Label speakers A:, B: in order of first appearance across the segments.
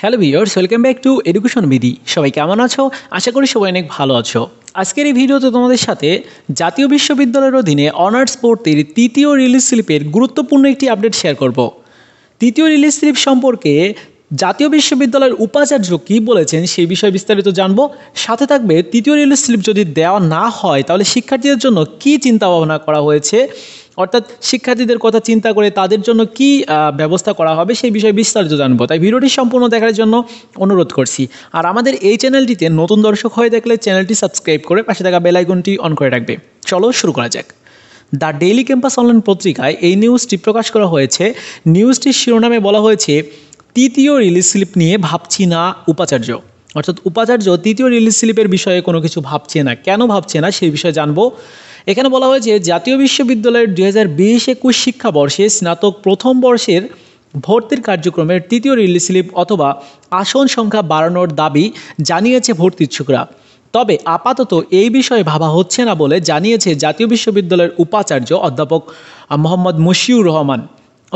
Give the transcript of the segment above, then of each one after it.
A: hello viewers welcome back to education Bidhi সবাই কেমন আছো আশা করি সবাই অনেক ভালো আছো আজকের এই ভিডিওতে তোমাদের সাথে জাতীয় বিশ্ববিদ্যালয়ের অধীনে অনার্স ভর্তির তৃতীয় রিলিজ স্লিপের গুরুত্বপূর্ণ একটি আপডেট শেয়ার করব তৃতীয় রিলিজ স্লিপ সম্পর্কে জাতীয় বিশ্ববিদ্যালয়ের উপাচার্য কী বলেছেন সেই বিষয়ে বিস্তারিত জানব সাথে থাকবে তৃতীয় রিলিজ স্লিপ যদি দেওয়া না হয় তাহলে শিক্ষার্থীদের জন্য কী ভাবনা করা হয়েছে অর্থাৎ শিক্ষার্থীদের কথা চিন্তা করে তাদের জন্য কি ব্যবস্থা করা হবে সেই বিষয়ে বিস্তারিত জানবো তাই ভিডিওটি সম্পূর্ণ দেখার জন্য অনুরোধ করছি আর আমাদের এই চ্যানেলটিতে নতুন দর্শক হয়ে দেখলে চ্যানেলটি সাবস্ক্রাইব করে পাশে থাকা বেলাইকনটি অন করে রাখবে চলো শুরু করা যাক দ্য ডেইলি ক্যাম্পাস অনলাইন পত্রিকায় এই নিউজটি প্রকাশ করা হয়েছে নিউজটির শিরোনামে বলা হয়েছে তৃতীয় রিলিজ স্লিপ নিয়ে ভাবছি না উপাচার্য অর্থাৎ উপাচার্য তৃতীয় রিলিজ স্লিপের বিষয়ে কোনো কিছু ভাবছে না কেন ভাবছে না সেই বিষয়ে জানবো এখানে বলা হয়েছে জাতীয় বিশ্ববিদ্যালয়ের দু হাজার বিশ একুশ শিক্ষাবর্ষে স্নাতক প্রথম বর্ষের ভর্তির কার্যক্রমের তৃতীয় রিলিজ স্লিপ অথবা আসন সংখ্যা বাড়ানোর দাবি জানিয়েছে ভর্তি ইচ্ছুকরা তবে আপাতত এই বিষয়ে ভাবা হচ্ছে না বলে জানিয়েছে জাতীয় বিশ্ববিদ্যালয়ের উপাচার্য অধ্যাপক মোহাম্মদ মুশিউর রহমান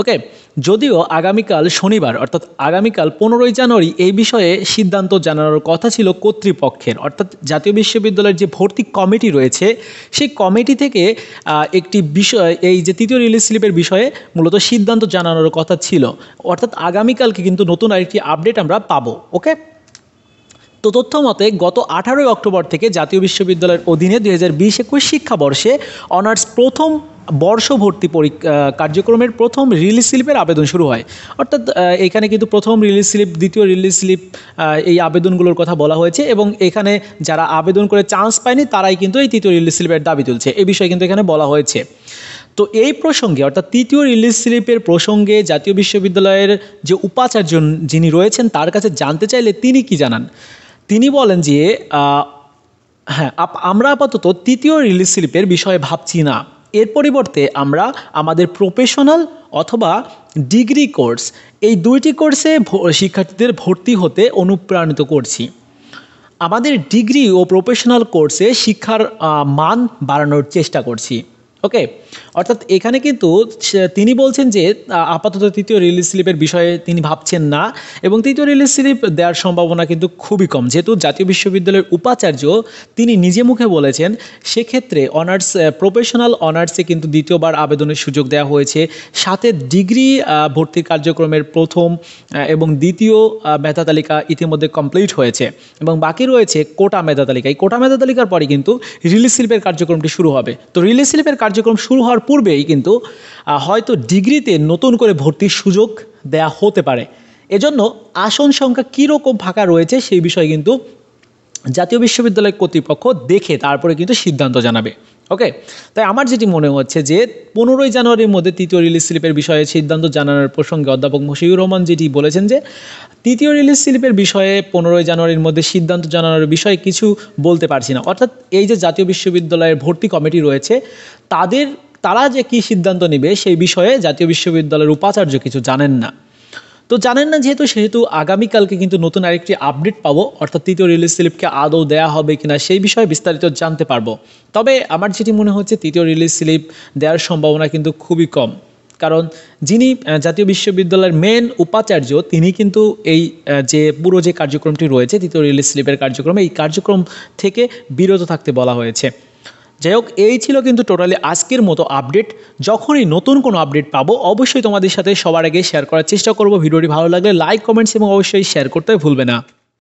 A: ওকে যদিও আগামীকাল শনিবার অর্থাৎ আগামীকাল পনেরোই জানুয়ারি এই বিষয়ে সিদ্ধান্ত জানানোর কথা ছিল কর্তৃপক্ষের অর্থাৎ জাতীয় বিশ্ববিদ্যালয়ের যে ভর্তি কমিটি রয়েছে সেই কমিটি থেকে একটি বিষয় এই যে তৃতীয় রিলিজ স্লিপের বিষয়ে মূলত সিদ্ধান্ত জানানোর কথা ছিল অর্থাৎ আগামীকালকে কিন্তু নতুন আরেকটি আপডেট আমরা পাবো ওকে তো তথ্য মতে গত আঠারোই অক্টোবর থেকে জাতীয় বিশ্ববিদ্যালয়ের অধীনে দুই হাজার বিশ একুশ শিক্ষাবর্ষে অনার্স প্রথম বর্ষভর্তি পরীক্ষা কার্যক্রমের প্রথম রিলিজ স্লিপের আবেদন শুরু হয় অর্থাৎ এখানে কিন্তু প্রথম রিলিজ স্লিপ দ্বিতীয় রিলিজ স্লিপ এই আবেদনগুলোর কথা বলা হয়েছে এবং এখানে যারা আবেদন করে চান্স পায়নি তারাই কিন্তু এই তৃতীয় রিলিজ স্লিপের দাবি তুলছে এ বিষয়ে কিন্তু এখানে বলা হয়েছে তো এই প্রসঙ্গে অর্থাৎ তৃতীয় রিলিজ স্লিপের প্রসঙ্গে জাতীয় বিশ্ববিদ্যালয়ের যে উপাচার্য যিনি রয়েছেন তার কাছে জানতে চাইলে তিনি কি জানান তিনি বলেন যে হ্যাঁ আমরা আপাতত তৃতীয় রিলিজ স্লিপের বিষয়ে ভাবছি না এর পরিবর্তে আমরা আমাদের প্রফেশনাল অথবা ডিগ্রি কোর্স এই দুইটি কোর্সে শিক্ষার্থীদের ভর্তি হতে অনুপ্রাণিত করছি আমাদের ডিগ্রি ও প্রফেশনাল কোর্সে শিক্ষার মান বাড়ানোর চেষ্টা করছি ওকে অর্থাৎ এখানে কিন্তু তিনি বলছেন যে আপাতত তৃতীয় রিলিজ স্লিপের বিষয়ে তিনি ভাবছেন না এবং তৃতীয় রিলিজ স্লিপ দেওয়ার সম্ভাবনা কিন্তু খুবই কম যেহেতু জাতীয় বিশ্ববিদ্যালয়ের উপাচার্য তিনি নিজে মুখে বলেছেন সেক্ষেত্রে অনার্স প্রফেশনাল অনার্সে কিন্তু দ্বিতীয়বার আবেদনের সুযোগ দেওয়া হয়েছে সাথে ডিগ্রি ভর্তির কার্যক্রমের প্রথম এবং দ্বিতীয় মেধা তালিকা ইতিমধ্যে কমপ্লিট হয়েছে এবং বাকি রয়েছে কোটা মেধা তালিকা এই কোটা মেধা তালিকার পরে কিন্তু রিলিজ স্লিপের কার্যক্রমটি শুরু হবে তো রিলিজ স্লিপের কার্যক্রম শুরু হওয়ার পূর্বেই কিন্তু হয়তো ডিগ্রিতে নতুন করে ভর্তির সুযোগ দেয়া হতে পারে এজন্য আসন সংখ্যা কীরকম ফাঁকা রয়েছে সেই বিষয়ে কিন্তু জাতীয় বিশ্ববিদ্যালয় কর্তৃপক্ষ দেখে তারপরে কিন্তু সিদ্ধান্ত জানাবে ওকে তাই আমার যেটি মনে হচ্ছে যে পনেরোই জানুয়ারির মধ্যে তৃতীয় রিলিজ স্লিপের বিষয়ে সিদ্ধান্ত জানানোর প্রসঙ্গে অধ্যাপক মুশিউর রহমান যেটি বলেছেন যে তৃতীয় রিলিজ স্লিপের বিষয়ে পনেরোই জানুয়ারির মধ্যে সিদ্ধান্ত জানানোর বিষয়ে কিছু বলতে পারছি না অর্থাৎ এই যে জাতীয় বিশ্ববিদ্যালয়ের ভর্তি কমিটি রয়েছে তাদের তারা যে কি সিদ্ধান্ত নেবে সেই বিষয়ে জাতীয় বিশ্ববিদ্যালয়ের উপাচার্য কিছু জানেন না তো জানেন না যেহেতু সেহেতু আগামীকালকে কিন্তু নতুন আরেকটি আপডেট পাবো অর্থাৎ তৃতীয় রিলিজ স্লিপকে আদৌ দেয়া হবে কিনা সেই বিষয়ে বিস্তারিত জানতে পারবো তবে আমার যেটি মনে হচ্ছে তৃতীয় রিলিজ স্লিপ দেওয়ার সম্ভাবনা কিন্তু খুবই কম কারণ যিনি জাতীয় বিশ্ববিদ্যালয়ের মেন উপাচার্য তিনি কিন্তু এই যে পুরো যে কার্যক্রমটি রয়েছে তৃতীয় রিলিজ স্লিপের কার্যক্রমে এই কার্যক্রম থেকে বিরত থাকতে বলা হয়েছে যাই হোক এই ছিল কিন্তু টোটালি আজকের মতো আপডেট যখনই নতুন কোনো আপডেট পাবো অবশ্যই তোমাদের সাথে সবার আগে শেয়ার করার চেষ্টা করবো ভিডিওটি ভালো লাগলে লাইক কমেন্টস এবং অবশ্যই শেয়ার করতে ভুলবে না